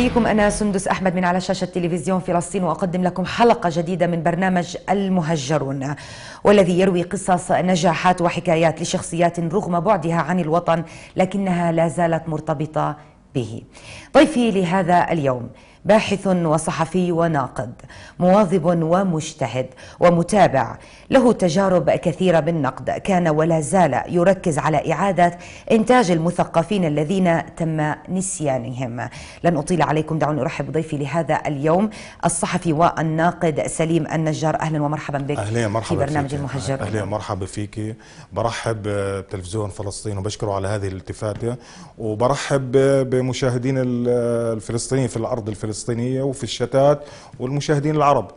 أحييكم أنا سندس أحمد من على شاشة تلفزيون فلسطين وأقدم لكم حلقة جديدة من برنامج المهجرون والذي يروي قصص نجاحات وحكايات لشخصيات رغم بعدها عن الوطن لكنها لا زالت مرتبطة به ضيفي لهذا اليوم باحث وصحفي وناقد مواظب ومجتهد ومتابع له تجارب كثيرة بالنقد كان ولا زال يركز على إعادة إنتاج المثقفين الذين تم نسيانهم لن أطيل عليكم دعوني أرحب بضيفي لهذا اليوم الصحفي والناقد سليم النجار أهلا ومرحبا بك أهلا مرحبا في برنامج فيك. المهجر أهلا مرحبا فيك برحب بتلفزيون فلسطين وبشكره على هذه الالتفاتة وبرحب بمشاهدين الفلسطينيين في الأرض الفلسطينية الفلسطينية وفي الشتات والمشاهدين العرب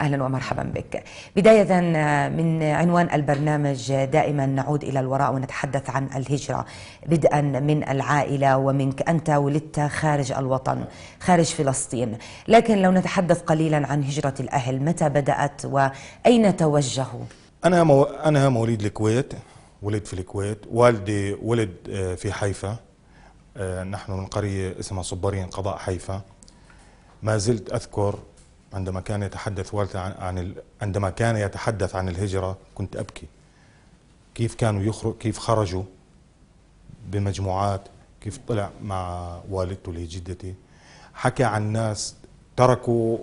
اهلا ومرحبا بك بدايه من عنوان البرنامج دائما نعود الى الوراء ونتحدث عن الهجره بدءا من العائله ومنك انت ولدت خارج الوطن خارج فلسطين لكن لو نتحدث قليلا عن هجره الاهل متى بدات واين توجهوا انا مو... انا مواليد الكويت ولد في الكويت والدي ولد آه، في حيفا آه، نحن من قريه اسمها صبارين قضاء حيفا ما زلت أذكر عندما كان يتحدث والدي عن, عن ال... عندما كان يتحدث عن الهجرة كنت أبكي كيف كانوا يخرج كيف خرجوا بمجموعات كيف طلع مع والدته اللي هي جدتي حكى عن ناس تركوا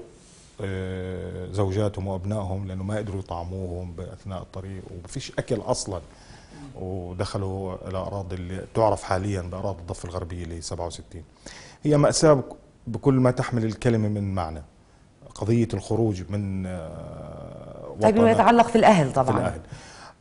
آه، زوجاتهم وابنائهم لانه ما قدروا يطعموهم باثناء الطريق وما فيش اكل اصلا ودخلوا الى اراضي اللي تعرف حاليا باراضي الضفه الغربيه اللي 67 هي ماساه بكل ما تحمل الكلمة من معنى قضية الخروج من آه، طيب ما يتعلق في الأهل طبعا في الأهل.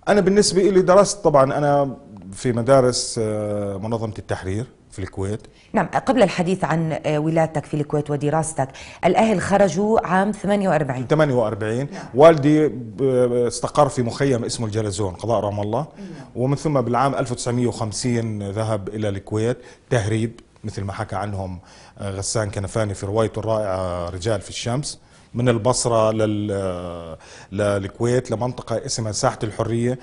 أنا بالنسبة لي درست طبعا أنا في مدارس آه، منظمة التحرير في الكويت نعم قبل الحديث عن آه، ولادتك في الكويت ودراستك الأهل خرجوا عام 48 48 نعم. والدي استقر في مخيم اسمه الجلزون قضاء رام الله نعم. ومن ثم بالعام 1950 ذهب إلى الكويت تهريب مثل ما حكى عنهم آه، غسان كنفاني في روايته الرائعة رجال في الشمس من البصرة لل... آه، للكويت لمنطقة اسمها ساحة الحرية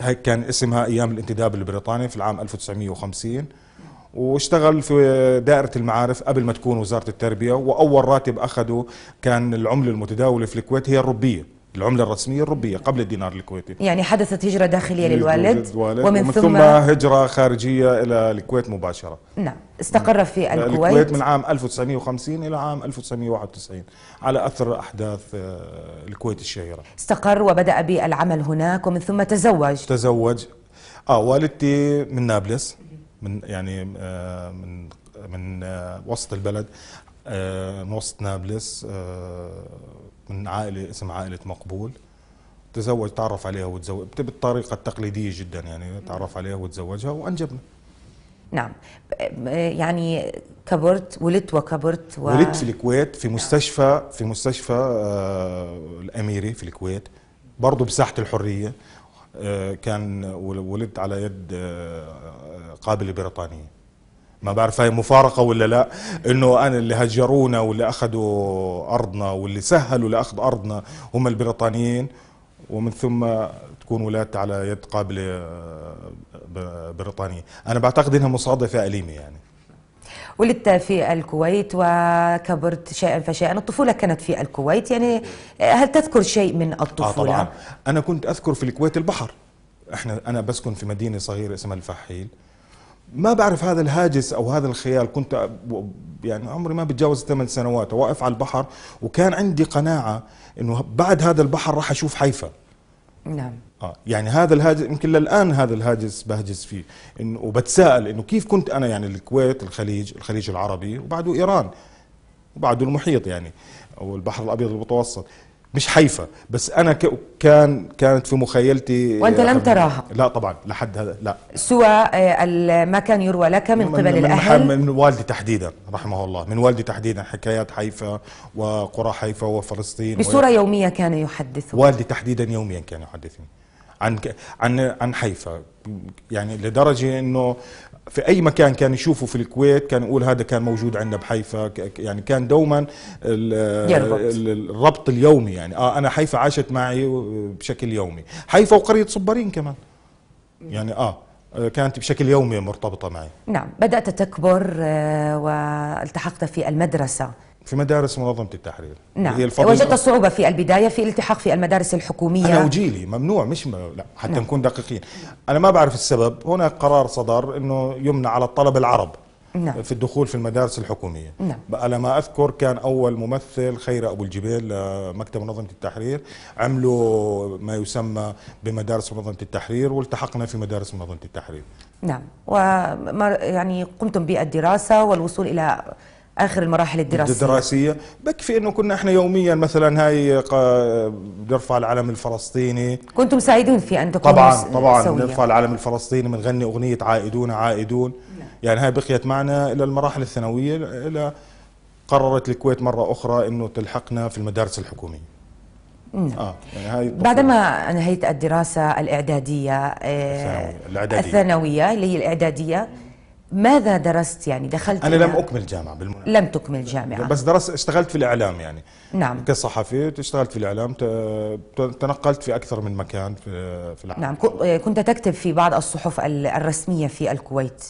هيك كان اسمها أيام الانتداب البريطاني في العام 1950 واشتغل في دائرة المعارف قبل ما تكون وزارة التربية وأول راتب أخذه كان العملة المتداولة في الكويت هي الربية العملة الرسمية الروبية قبل الدينار الكويتي يعني حدثت هجرة داخلية للوالد, للوالد ومن, ومن ثم, ثم هجرة خارجية إلى الكويت مباشرة نعم استقر في الكويت الكويت من عام 1950 إلى عام 1991 على أثر أحداث آه، الكويت الشهيرة استقر وبدأ بالعمل هناك ومن ثم تزوج تزوج آه والدتي من نابلس من يعني آه، من من آه، وسط البلد من آه، وسط نابلس آه، من عائلة اسم عائلة مقبول تزوج تعرف عليها وتزوج بالطريقة التقليدية جدا يعني تعرف عليها وتزوجها وأنجبنا نعم آه، يعني كبرت ولدت وكبرت و... ولدت في الكويت في مستشفى في مستشفى الأميري في الكويت برضه بساحة الحرية كان ولدت على يد قابلة بريطانية ما بعرف هاي مفارقة ولا لا انه انا اللي هجرونا واللي اخذوا ارضنا واللي سهلوا لاخذ ارضنا هم البريطانيين ومن ثم تكون ولادت على يد قابلة آه، بريطانية انا بعتقد انها مصادفة اليمة يعني ولدت في الكويت وكبرت شيئا فشيئا الطفولة كانت في الكويت يعني آه، هل تذكر شيء من الطفولة؟ آه طبعا أنا كنت أذكر في الكويت البحر احنا أنا بسكن في مدينة صغيرة اسمها الفحيل ما بعرف هذا الهاجس او هذا الخيال كنت يعني عمري ما بتجاوز ثمان سنوات واقف على البحر وكان عندي قناعه انه بعد هذا البحر راح اشوف حيفا نعم آه يعني هذا الهاجس يمكن للان هذا الهاجس بهجس فيه انه وبتساءل انه كيف كنت انا يعني الكويت الخليج الخليج العربي وبعده ايران وبعده المحيط يعني او البحر الابيض المتوسط مش حيفا بس انا كان كانت في مخيلتي آه، وانت لم تراها لا طبعا لحد هذا لا سوى آه، ما كان يروى لك من, قبل من الاهل من والدي تحديدا رحمه الله من والدي تحديدا حكايات حيفا وقرى حيفا وفلسطين بصوره و... يوميه كان يحدث والدي تحديدا يوميا كان يحدثني عن عن عن حيفا يعني لدرجه انه في اي مكان كان يشوفه في الكويت كان يقول هذا كان موجود عندنا بحيفا يعني كان دوما الربط اليومي يعني اه انا حيفا عاشت معي بشكل يومي حيفا وقريه صبارين كمان يعني اه كانت بشكل يومي مرتبطه معي نعم بدات تكبر آه، والتحقت في المدرسه في مدارس منظمة التحرير نعم هي وجدت صعوبة في البداية في الالتحاق في المدارس الحكومية أنا وجيلي ممنوع مش م... لا حتى نعم. نكون دقيقين أنا ما بعرف السبب هناك قرار صدر أنه يمنع على الطلبة العرب نعم. في الدخول في المدارس الحكومية نعم. على ما أذكر كان أول ممثل خير أبو الجبيل آه، مكتب منظمة التحرير عملوا ما يسمى بمدارس منظمة التحرير والتحقنا في مدارس منظمة التحرير نعم وما يعني قمتم بالدراسة والوصول إلى اخر المراحل الدراسيه الدراسيه بكفي انه كنا احنا يوميا مثلا هاي بنرفع العلم الفلسطيني كنتم سعيدون في ان تكونوا طبعا طبعا بنرفع العلم الفلسطيني بنغني اغنيه عائدون عائدون لا. نعم. يعني هاي بقيت معنا الى المراحل الثانويه الى قررت الكويت مره اخرى انه تلحقنا في المدارس الحكومية نعم. آه يعني هاي بعدما انهيت الدراسة آه، الإعدادية الثانوية اللي هي الإعدادية ماذا درست يعني دخلت انا لم اكمل جامعه بالمناسبه لم تكمل جامعه بس درست اشتغلت في الاعلام يعني نعم كصحفي اشتغلت في الاعلام تنقلت في اكثر من مكان في, العالم نعم آه، كنت تكتب في بعض الصحف الرسميه في الكويت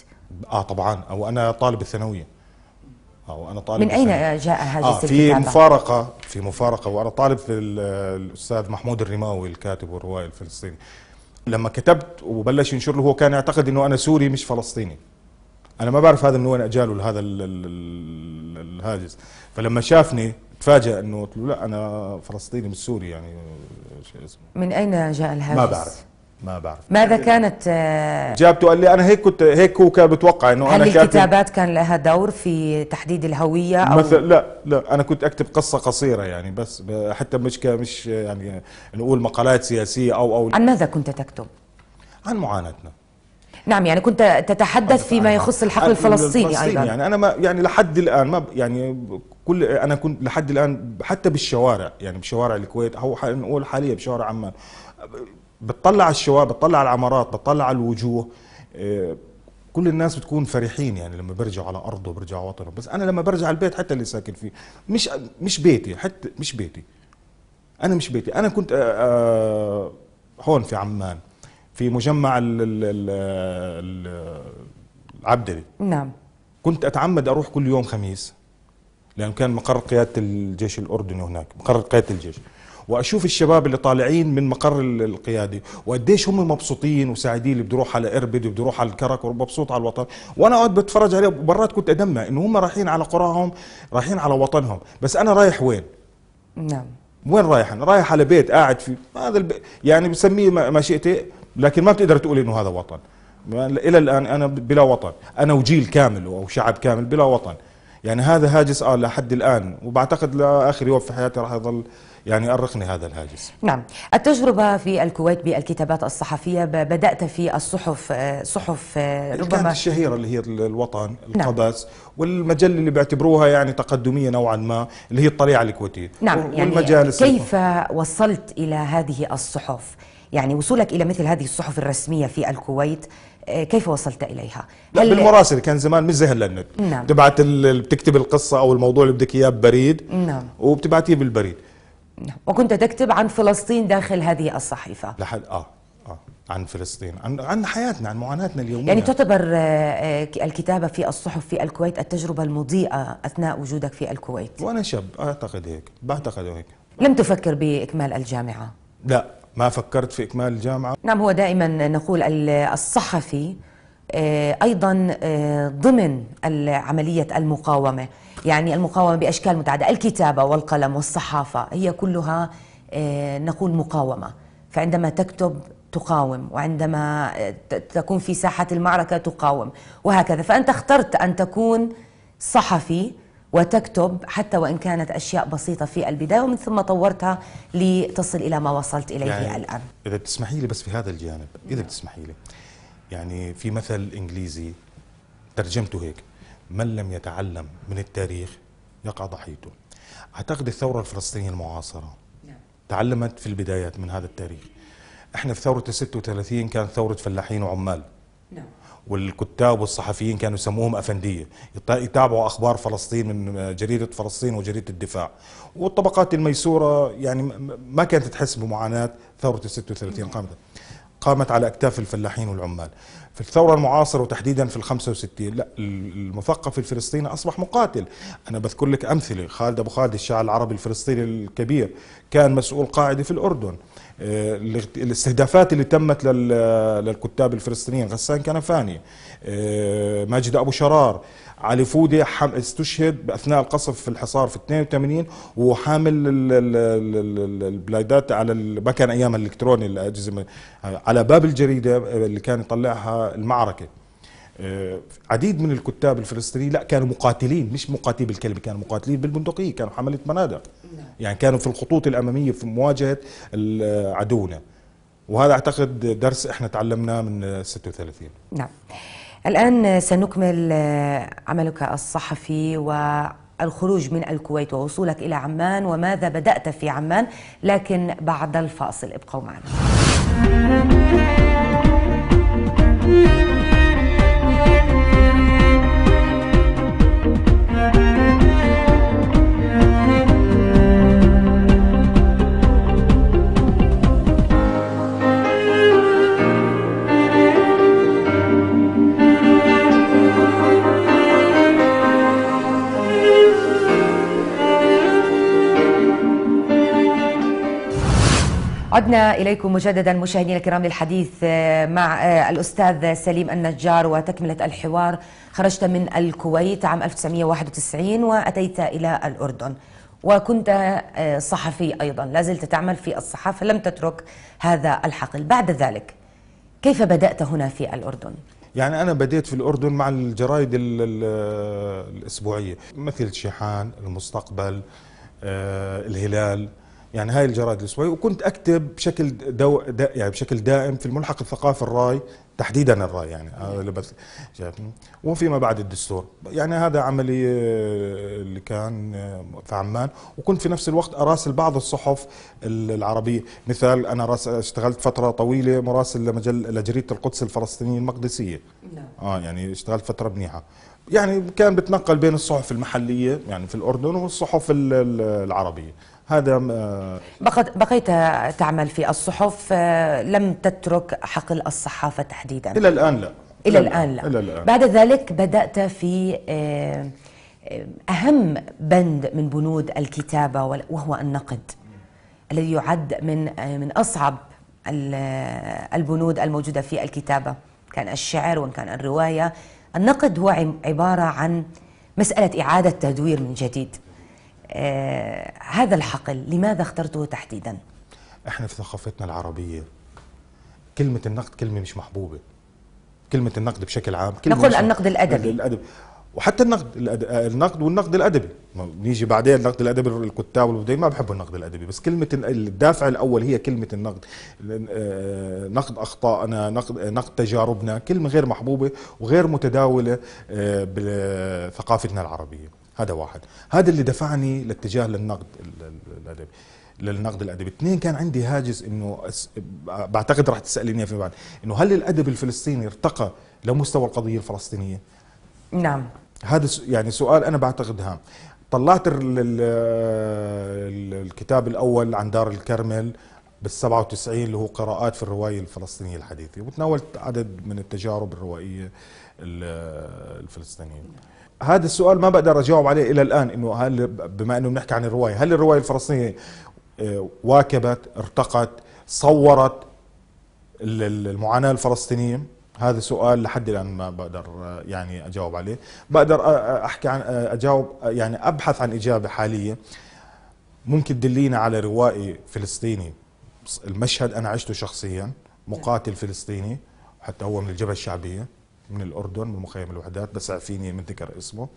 اه طبعا او انا طالب الثانويه او انا طالب من اين جاء هذا آه في مفارقه في مفارقه وانا طالب في الاستاذ محمود الرماوي الكاتب والروائي الفلسطيني لما كتبت وبلش ينشر له هو كان يعتقد انه انا سوري مش فلسطيني انا ما بعرف هذا من وين اجاله هذا الهاجس فلما شافني تفاجأ انه قلت له لا انا فلسطيني مش سوري يعني شو اسمه من اين جاء الهاجس؟ ما بعرف ما بعرف ماذا يعني كانت آه، جابته قال لي انا هيك كنت هيك هو كان بتوقع انه انا هل الكتابات كان لها دور في تحديد الهويه او مثلا لا لا انا كنت اكتب قصه قصيره يعني بس حتى مش مش يعني نقول مقالات سياسيه او او عن ماذا كنت تكتب؟ عن معاناتنا نعم يعني كنت تتحدث فيما يخص الحقل الفلسطيني ايضا يعني انا ما يعني لحد الان ما يعني كل انا كنت لحد الان حتى بالشوارع يعني بشوارع الكويت او نقول حاليا بشوارع عمان بتطلع على الشوارع بتطلع على العمارات بتطلع على الوجوه آه، كل الناس بتكون فرحين يعني لما برجعوا على ارضه برجعوا وطنه بس انا لما برجع البيت حتى اللي ساكن فيه مش مش بيتي حتى مش بيتي انا مش بيتي انا كنت آه، آه، هون في عمان في مجمع العبدلي نعم كنت اتعمد اروح كل يوم خميس لان كان مقر قياده الجيش الاردني هناك مقر قياده الجيش واشوف الشباب اللي طالعين من مقر القياده وقديش هم مبسوطين وسعيدين اللي بده يروح على اربد وبده يروح على الكرك ومبسوط على الوطن وانا اقعد بتفرج عليه وبرات كنت ادمع انه هم رايحين على قراهم رايحين على وطنهم بس انا رايح وين نعم وين رايح انا رايح على بيت قاعد فيه هذا البيت يعني بسميه ما شئت لكن ما بتقدر تقول انه هذا وطن الى الان انا بلا وطن انا وجيل كامل او شعب كامل بلا وطن يعني هذا هاجس اه لحد الان وبعتقد لاخر يوم في حياتي راح يظل يعني أرقني هذا الهاجس نعم التجربة في الكويت بالكتابات الصحفية بدأت في الصحف آه، صحف آه، ربما كانت الشهيرة اللي هي الوطن القبس نعم. والمجلة اللي بيعتبروها يعني تقدمية نوعا ما اللي هي الطليعة الكويتية نعم يعني كيف وصلت إلى هذه الصحف يعني وصولك إلى مثل هذه الصحف الرسمية في الكويت آه، كيف وصلت اليها؟ لا بالمراسل كان زمان مش زي هلا النت نعم بتبعت بتكتب القصه او الموضوع اللي بدك اياه ببريد نعم وبتبعتيه بالبريد نعم وكنت تكتب عن فلسطين داخل هذه الصحيفه لحد اه اه عن فلسطين عن عن حياتنا عن معاناتنا اليوميه يعني تعتبر آه، آه، الكتابه في الصحف في الكويت التجربه المضيئه اثناء وجودك في الكويت وانا شاب اعتقد هيك بعتقد هيك لم تفكر باكمال الجامعه لا ما فكرت في إكمال الجامعة؟ نعم هو دائما نقول الصحفي آه، أيضا آه، ضمن عملية المقاومة يعني المقاومة بأشكال متعددة الكتابة والقلم والصحافة هي كلها آه، نقول مقاومة فعندما تكتب تقاوم وعندما تكون في ساحة المعركة تقاوم وهكذا فأنت اخترت أن تكون صحفي وتكتب حتى وإن كانت أشياء بسيطة في البداية ومن ثم طورتها لتصل إلى ما وصلت إليه يعني الآن إذا بتسمحي لي بس في هذا الجانب إذا بتسمحي لي يعني في مثل إنجليزي ترجمته هيك من لم يتعلم من التاريخ يقع ضحيته أعتقد الثورة الفلسطينية المعاصرة نعم. تعلمت في البدايات من هذا التاريخ احنا في ثورة 36 كانت ثورة فلاحين وعمال نعم والكتاب والصحفيين كانوا يسموهم أفندية يتابعوا أخبار فلسطين من جريدة فلسطين وجريدة الدفاع والطبقات الميسورة يعني ما كانت تحس بمعاناة ثورة 36 قامت قامت على أكتاف الفلاحين والعمال في الثورة المعاصرة وتحديدا في الخمسة وستين لا المثقف الفلسطيني أصبح مقاتل أنا بذكر لك أمثلة خالد أبو خالد الشاعر العربي الفلسطيني الكبير كان مسؤول قاعدة في الأردن آه، الاستهدافات اللي تمت للكتاب الفلسطينيين غسان كنفاني آه، ماجد أبو شرار علي فودي حم... استشهد باثناء القصف في الحصار في 82 وحامل البلايدات على ما كان ايامها الالكتروني الاجهزه على باب الجريده اللي كان يطلعها المعركه آه، عديد من الكتاب الفلسطينيين لا كانوا مقاتلين مش مقاتلين بالكلمه كانوا مقاتلين بالبندقيه كانوا حمله منادق نعم. يعني كانوا في الخطوط الاماميه في مواجهه عدونا وهذا اعتقد درس احنا تعلمناه من 36 نعم الآن سنكمل آه، عملك الصحفي والخروج من الكويت ووصولك إلى عمان وماذا بدأت في عمان لكن بعد الفاصل ابقوا معنا عدنا إليكم مجددا مشاهدينا الكرام للحديث آه، مع آه، الأستاذ سليم النجار وتكملة الحوار خرجت من الكويت عام 1991 وأتيت إلى الأردن وكنت آه، صحفي أيضا لازلت تعمل في الصحافة لم تترك هذا الحقل بعد ذلك كيف بدأت هنا في الأردن؟ يعني أنا بديت في الأردن مع الجرايد الأسبوعية مثل شيحان المستقبل الهلال يعني هاي الجرائد الاسبوعيه وكنت اكتب بشكل دو دا يعني بشكل دائم في الملحق الثقافي الراي تحديدا الراي يعني هذا اللي بث وفيما بعد الدستور يعني هذا عملي آه، اللي كان آه، في عمان وكنت في نفس الوقت اراسل بعض الصحف العربيه مثال انا اشتغلت فتره طويله مراسل لمجل لجريده القدس الفلسطينيه المقدسيه نعم اه يعني اشتغلت فتره منيحه يعني كان بتنقل بين الصحف المحليه يعني في الاردن والصحف العربيه هذا آه، بقيت, بقيت تعمل في الصحف آه، لم تترك حقل الصحافة تحديدا إلى الآن لا إلى, الآن لا. لا. إلى الآن. بعد ذلك بدأت في آه، أهم بند من بنود الكتابة وهو النقد الذي يعد من من أصعب البنود الموجودة في الكتابة كان الشعر وإن كان الرواية النقد هو عبارة عن مسألة إعادة تدوير من جديد آه، هذا الحقل لماذا اخترته تحديدا؟ احنا في ثقافتنا العربية كلمة النقد كلمة مش محبوبة كلمة النقد بشكل عام كلمة نقول النقد الأدبي الأدب وحتى النقد آه، النقد والنقد الادبي نيجي بعدين النقد الادبي الكتاب والمبدعين ما بحبوا النقد الادبي بس كلمه الدافع الاول هي كلمه النقد آه، نقد اخطائنا نقد نقد تجاربنا كلمه غير محبوبه وغير متداوله بثقافتنا العربيه هذا واحد هذا اللي دفعني لاتجاه للنقد الادبي للنقد الادبي اثنين كان عندي هاجس انه بعتقد راح تساليني في بعد انه هل الادب الفلسطيني ارتقى لمستوى القضيه الفلسطينيه نعم هذا يعني سؤال انا بعتقد هام طلعت الكتاب الاول عن دار الكرمل بال 97 اللي هو قراءات في الروايه الفلسطينيه الحديثه وتناولت عدد من التجارب الروائيه الفلسطينيين هذا السؤال ما بقدر اجاوب عليه الى الان انه هل بما انه بنحكي عن الروايه هل الروايه الفلسطينيه آه، واكبت ارتقت صورت المعاناه الفلسطينيه هذا سؤال لحد الان ما بقدر آه، يعني اجاوب عليه بقدر آه، احكي عن اجاوب يعني ابحث عن اجابه حاليه ممكن تدلينا على روائي فلسطيني المشهد انا عشته شخصيا مقاتل فلسطيني حتى هو من الجبهه الشعبيه من الاردن من مخيم الوحدات بس عفيني من ذكر اسمه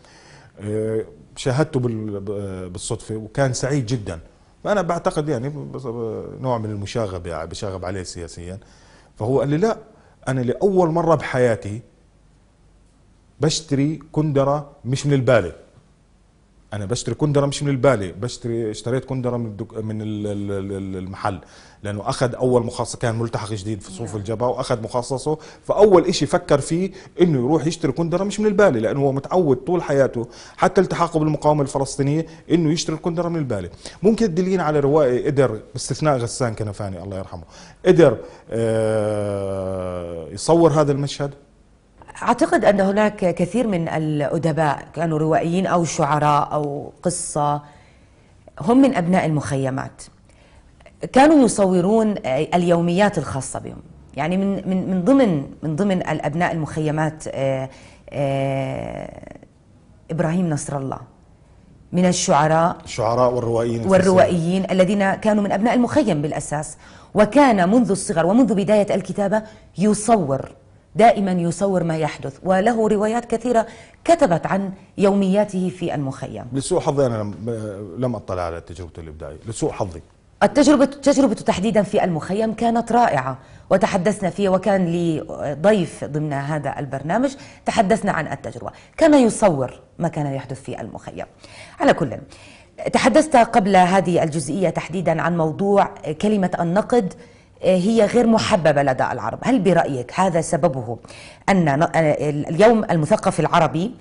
آه، شاهدته آه، بالصدفه وكان سعيد جدا فانا بعتقد يعني آه، نوع من المشاغبه يعني بشاغب عليه سياسيا فهو قال لي لا انا لاول مره بحياتي بشتري كندره مش من البالغ انا بشتري كندره مش من البالي بشتري اشتريت كندره من الدك... من المحل لانه اخذ اول مخصص كان ملتحق جديد في صوف نعم. الجبهه واخذ مخصصه فاول شيء فكر فيه انه يروح يشتري كندره مش من البالي لانه هو متعود طول حياته حتى التحاقه بالمقاومه الفلسطينيه انه يشتري الكندره من البالي ممكن تدلين على روائي قدر باستثناء غسان كنفاني الله يرحمه قدر آه يصور هذا المشهد أعتقد أن هناك كثير من الأدباء كانوا روائيين أو شعراء أو قصة هم من أبناء المخيمات كانوا يصورون اليوميات الخاصة بهم يعني من من من ضمن من ضمن الأبناء المخيمات آآ آه، آآ آه، إبراهيم نصر الله من الشعراء الشعراء والروائيين والروائيين الذين كانوا من أبناء المخيم بالأساس وكان منذ الصغر ومنذ بداية الكتابة يصور دائما يصور ما يحدث وله روايات كثيرة كتبت عن يومياته في المخيم لسوء حظي أنا لم, لم أطلع على تجربة الإبداعية لسوء حظي التجربة تجربته تحديدا في المخيم كانت رائعة وتحدثنا فيها وكان لي ضيف ضمن هذا البرنامج تحدثنا عن التجربة كان يصور ما كان يحدث في المخيم على كل تحدثت قبل هذه الجزئية تحديدا عن موضوع كلمة النقد آه، هي غير محببة لدى العرب هل برأيك هذا سببه أن آه، اليوم المثقف العربي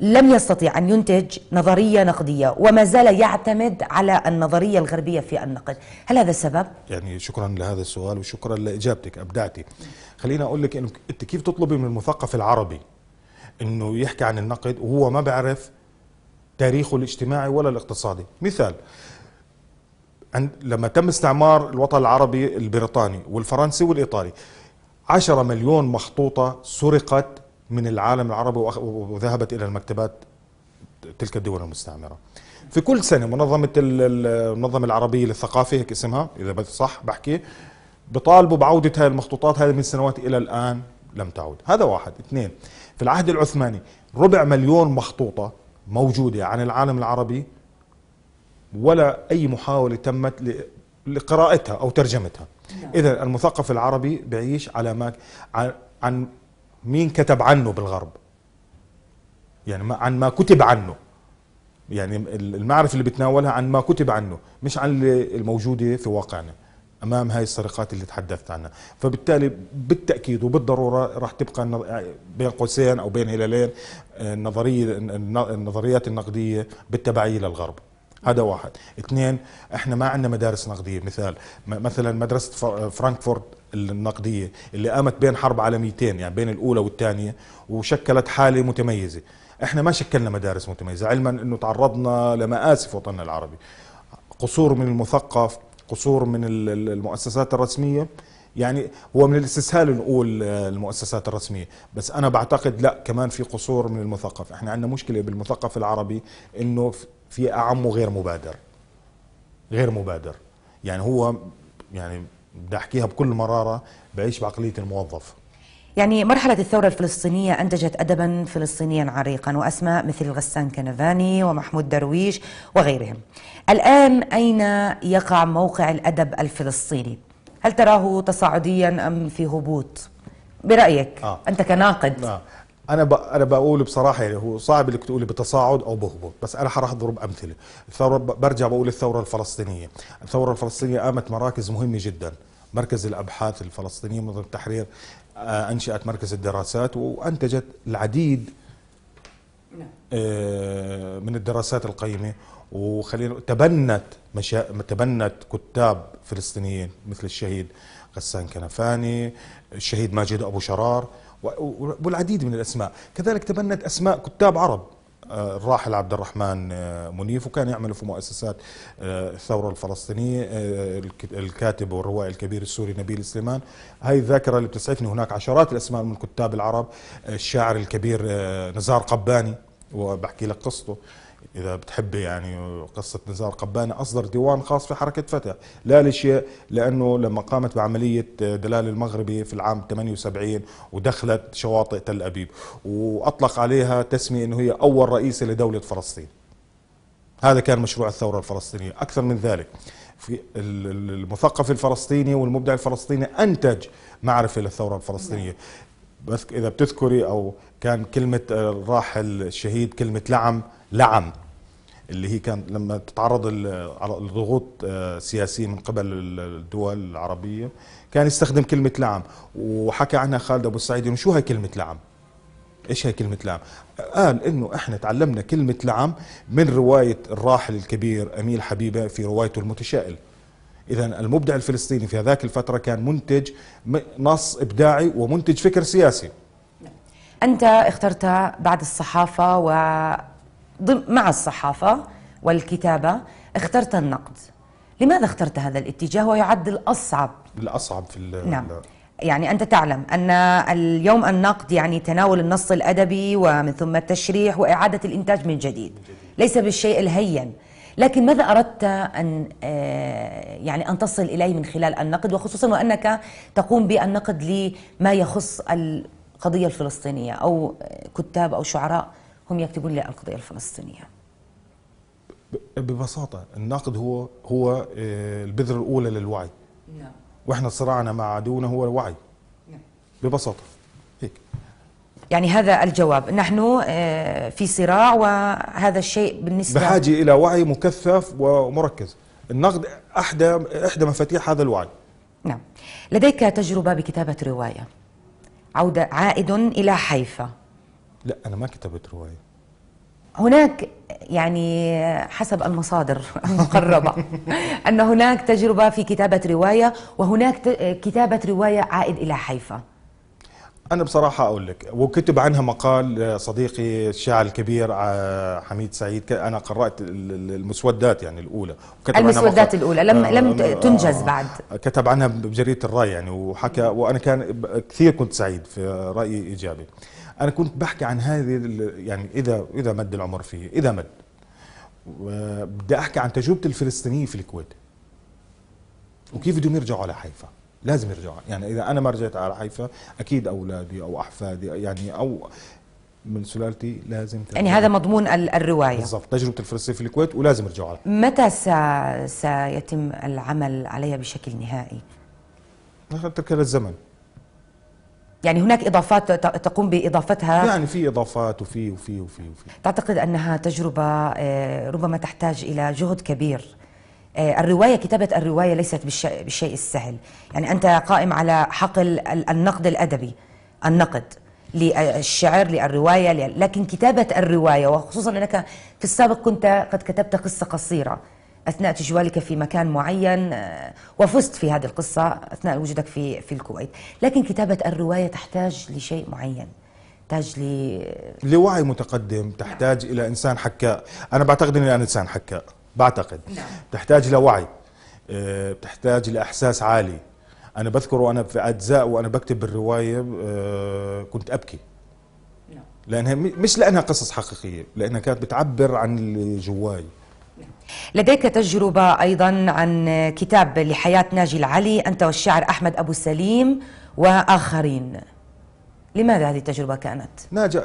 لم يستطيع أن ينتج نظرية نقدية وما زال يعتمد على النظرية الغربية في النقد هل هذا السبب؟ يعني شكرا لهذا السؤال وشكرا لإجابتك أبدعتي خلينا أقول لك أنه أنت كيف تطلبي من المثقف العربي أنه يحكي عن النقد وهو ما بيعرف تاريخه الاجتماعي ولا الاقتصادي مثال عند لما تم استعمار الوطن العربي البريطاني والفرنسي والإيطالي 10 مليون مخطوطة سرقت من العالم العربي وذهبت إلى المكتبات تلك الدول المستعمرة في كل سنة منظمة المنظمة العربية للثقافة هيك اسمها إذا صح بحكي بطالبوا بعودة هذه المخطوطات هذه من سنوات إلى الآن لم تعود هذا واحد اثنين في العهد العثماني ربع مليون مخطوطة موجودة عن العالم العربي ولا أي محاولة تمت لقراءتها أو ترجمتها نعم. إذا المثقف العربي بيعيش على ما عن مين كتب عنه بالغرب يعني عن ما كتب عنه يعني المعرفة اللي بتناولها عن ما كتب عنه مش عن الموجودة في واقعنا أمام هاي السرقات اللي تحدثت عنها فبالتالي بالتأكيد وبالضرورة راح تبقى بين قوسين أو بين هلالين آه، النظرية النظريات النقدية بالتبعية للغرب هذا واحد اثنين احنا ما عندنا مدارس نقديه مثال مثلا مدرسه فرانكفورت النقديه اللي قامت بين حرب عالميتين يعني بين الاولى والثانيه وشكلت حاله متميزه احنا ما شكلنا مدارس متميزه علما انه تعرضنا لمآسف وطننا العربي قصور من المثقف قصور من المؤسسات الرسميه يعني هو من الاستسهال نقول آه، المؤسسات الرسميه بس انا بعتقد لا كمان في قصور من المثقف احنا عندنا مشكله بالمثقف العربي انه في اعم وغير مبادر غير مبادر يعني هو يعني بدي احكيها بكل مراره بعيش بعقليه الموظف يعني مرحلة الثورة الفلسطينية أنتجت أدبا فلسطينيا عريقا وأسماء مثل غسان كنفاني ومحمود درويش وغيرهم الآن أين يقع موقع الأدب الفلسطيني؟ هل تراه تصاعديا أم في هبوط؟ برأيك آه. أنت كناقد آه. انا انا بقول بصراحه يعني هو صعب انك تقولي بتصاعد او بهبوط بس انا هروح اضرب امثله الثوره برجع بقول الثوره الفلسطينيه الثوره الفلسطينيه قامت مراكز مهمه جدا مركز الابحاث الفلسطينيه منظمه التحرير آه، انشات مركز الدراسات وانتجت العديد نعم. آه، من الدراسات القيمه وخلينا تبنت مشا... تبنت كتاب فلسطينيين مثل الشهيد غسان كنفاني الشهيد ماجد ابو شرار والعديد من الأسماء كذلك تبنت أسماء كتاب عرب آه، الراحل عبد الرحمن آه، منيف وكان يعمل في مؤسسات آه، الثورة الفلسطينية الكاتب والروائي الكبير السوري نبيل سليمان هاي الذاكرة اللي بتسعفني هناك عشرات الأسماء من الكتاب العرب الشاعر الكبير نزار قباني وبحكي لك قصته اذا بتحبي يعني قصه نزار قباني اصدر ديوان خاص في حركه فتح لا لشيء لانه لما قامت بعمليه دلال المغربي في العام 78 ودخلت شواطئ تل ابيب واطلق عليها تسميه انه هي اول رئيسه لدوله فلسطين هذا كان مشروع الثوره الفلسطينيه اكثر من ذلك في المثقف الفلسطيني والمبدع الفلسطيني انتج معرفه للثوره الفلسطينيه بس اذا بتذكري او كان كلمة آه، الراحل الشهيد كلمة لعم لعم اللي هي كان لما تتعرض آه، لضغوط آه، سياسية من قبل الدول العربية كان يستخدم كلمة لعم وحكى عنها خالد أبو السعيد إنه شو هي كلمة لعم ايش هي كلمة لعم؟ قال انه احنا تعلمنا كلمة لعم من رواية الراحل الكبير اميل حبيبة في روايته المتشائل. اذا المبدع الفلسطيني في هذاك الفترة كان منتج نص ابداعي ومنتج فكر سياسي. أنت اخترت بعد الصحافة و مع الصحافة والكتابة اخترت النقد لماذا اخترت هذا الاتجاه ويعد الأصعب الأصعب في نعم يعني أنت تعلم أن اليوم النقد يعني تناول النص الأدبي ومن ثم التشريح وإعادة الإنتاج من جديد ليس بالشيء الهين لكن ماذا أردت أن آه، يعني أن تصل إليه من خلال النقد وخصوصا وأنك تقوم بالنقد لما يخص القضية الفلسطينية أو كتاب أو شعراء هم يكتبون لي القضية الفلسطينية ببساطة النقد هو هو آه، البذرة الأولى للوعي نعم واحنا صراعنا مع عدونا هو الوعي نعم ببساطة هيك يعني هذا الجواب نحن آه، في صراع وهذا الشيء بالنسبة بحاجة إلى وعي مكثف ومركز النقد إحدى إحدى مفاتيح هذا الوعي نعم لديك تجربة بكتابة رواية عودة عائد إلى حيفا لا أنا ما كتبت رواية هناك يعني حسب المصادر المقربة أن هناك تجربة في كتابة رواية وهناك كتابة رواية عائد إلى حيفا أنا بصراحة أقول لك وكتب عنها مقال صديقي الشاعر الكبير آه، حميد سعيد أنا قرأت المسودات يعني الأولى وكتب المسودات الأولى لم آه، لم آه، تنجز بعد كتب عنها بجريدة الرأي يعني وحكى وأنا كان كثير كنت سعيد في رأيي إيجابي أنا كنت بحكي عن هذه يعني إذا إذا مد العمر فيه إذا مد بدي أحكي عن تجربة الفلسطينيين في الكويت وكيف بدهم يرجعوا على حيفا لازم يرجعوا يعني اذا انا ما رجعت على حيفا اكيد اولادي او احفادي يعني او من سلالتي لازم ترجع. يعني هذا مضمون الروايه بالضبط تجربه الفلسطينيين في الكويت ولازم يرجعوا متى س... سيتم العمل عليها بشكل نهائي؟ نحن تركها للزمن يعني هناك اضافات تقوم باضافتها يعني في اضافات وفي وفي وفي وفي تعتقد انها تجربه آه، ربما تحتاج الى جهد كبير آه، الرواية كتابة الرواية ليست بالشيء السهل يعني أنت قائم على حقل النقد الأدبي النقد للشعر للرواية لكن كتابة الرواية وخصوصا أنك في السابق كنت قد كتبت قصة قصيرة أثناء تجوالك في مكان معين آه، وفزت في هذه القصة أثناء وجودك في, في الكويت لكن كتابة الرواية تحتاج لشيء معين تحتاج ل... لوعي متقدم تحتاج إلى إنسان حكاء أنا بعتقد أني أنا إنسان حكاء بعتقد نعم. بتحتاج لوعي بتحتاج آه، لإحساس عالي أنا بذكر وأنا في أجزاء وأنا بكتب الرواية آه، كنت أبكي نعم. لأنها مش لأنها قصص حقيقية لأنها كانت بتعبر عن اللي جواي نعم. لديك تجربة أيضا عن كتاب لحياة ناجي العلي أنت والشاعر أحمد أبو سليم وآخرين لماذا هذه التجربة كانت؟ ناجي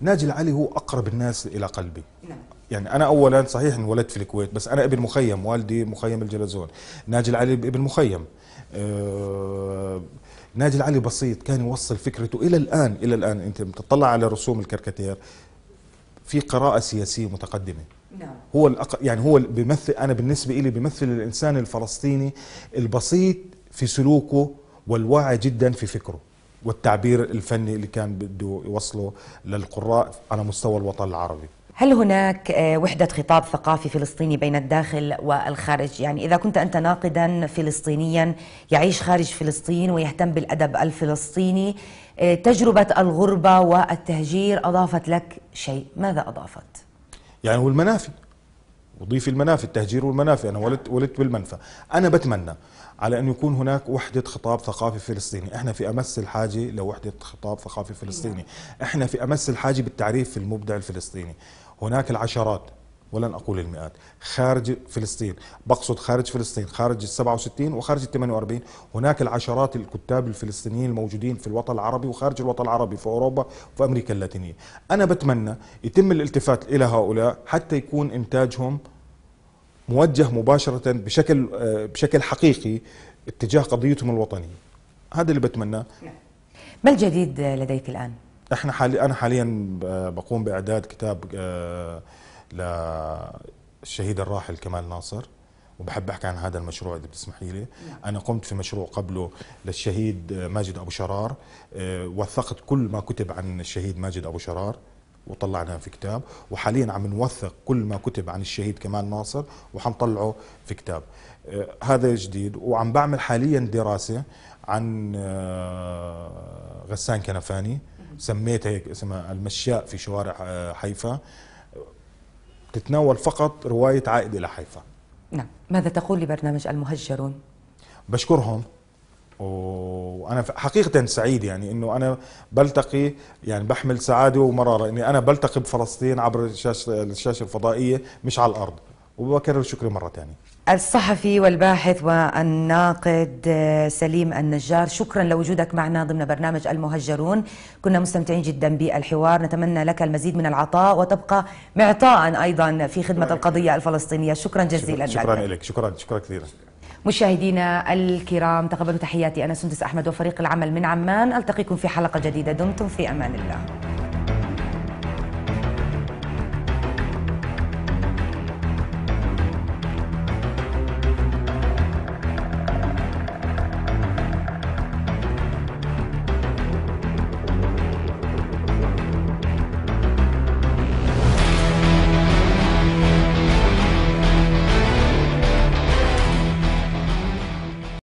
ناجي العلي هو أقرب الناس إلى قلبي نعم. يعني انا اولا صحيح انولدت في الكويت بس انا ابن مخيم والدي مخيم الجلزون ناجي العلي ابن مخيم أه ناجي العلي بسيط كان يوصل فكرته الى الان الى الان انت بتطلع على رسوم الكاريكاتير في قراءه سياسيه متقدمه نعم. هو الأق... يعني هو بيمثل انا بالنسبه لي بيمثل الانسان الفلسطيني البسيط في سلوكه والواعي جدا في فكره والتعبير الفني اللي كان بده يوصله للقراء على مستوى الوطن العربي هل هناك آه، وحدة خطاب ثقافي فلسطيني بين الداخل والخارج؟ يعني إذا كنت أنت ناقدا فلسطينيا يعيش خارج فلسطين ويهتم بالأدب الفلسطيني آه، تجربة الغربة والتهجير أضافت لك شيء ماذا أضافت؟ يعني هو المنافي وضيف المنافي التهجير والمنافي انا ولدت ولدت بالمنفى انا بتمنى على ان يكون هناك وحده خطاب ثقافي فلسطيني احنا في امس الحاجه لوحده خطاب ثقافي فلسطيني احنا في امس الحاجه بالتعريف في المبدع الفلسطيني هناك العشرات ولن أقول المئات خارج فلسطين بقصد خارج فلسطين خارج ال 67 وخارج ال 48 هناك العشرات الكتاب الفلسطينيين الموجودين في الوطن العربي وخارج الوطن العربي في أوروبا وفي أمريكا اللاتينية أنا بتمنى يتم الالتفات إلى هؤلاء حتى يكون إنتاجهم موجه مباشرة بشكل آه، بشكل حقيقي اتجاه قضيتهم الوطنية هذا اللي بتمناه ما الجديد لديك الآن؟ احنا حالي انا حاليا آه، بقوم باعداد كتاب آه، للشهيد الراحل كمال ناصر وبحب احكي عن هذا المشروع اذا بتسمحي لي نعم. انا قمت في مشروع قبله للشهيد ماجد ابو شرار آه، وثقت كل ما كتب عن الشهيد ماجد ابو شرار وطلعناه في كتاب وحاليا عم نوثق كل ما كتب عن الشهيد كمال ناصر وحنطلعه في كتاب آه، هذا جديد وعم بعمل حاليا دراسة عن آه، غسان كنفاني سميتها هيك اسمها المشاء في شوارع حيفا تتناول فقط رواية عائد إلى حيفا نعم ماذا تقول لبرنامج المهجرون؟ بشكرهم وانا حقيقه سعيد يعني انه انا بلتقي يعني بحمل سعاده ومراره اني انا بلتقي بفلسطين عبر الشاشه الشاشه الفضائيه مش على الارض وبكرر شكري مرة ثانية الصحفي والباحث والناقد آه، سليم النجار شكرا لوجودك معنا ضمن برنامج المهجرون كنا مستمتعين جدا بالحوار نتمنى لك المزيد من العطاء وتبقى معطاء أيضا في خدمة القضية الفلسطينية شكرا جزيلا شكرا, شكرا لك شكرا شكرا كثيرا مشاهدينا الكرام تقبلوا تحياتي أنا سندس أحمد وفريق العمل من عمان ألتقيكم في حلقة جديدة دمتم في أمان الله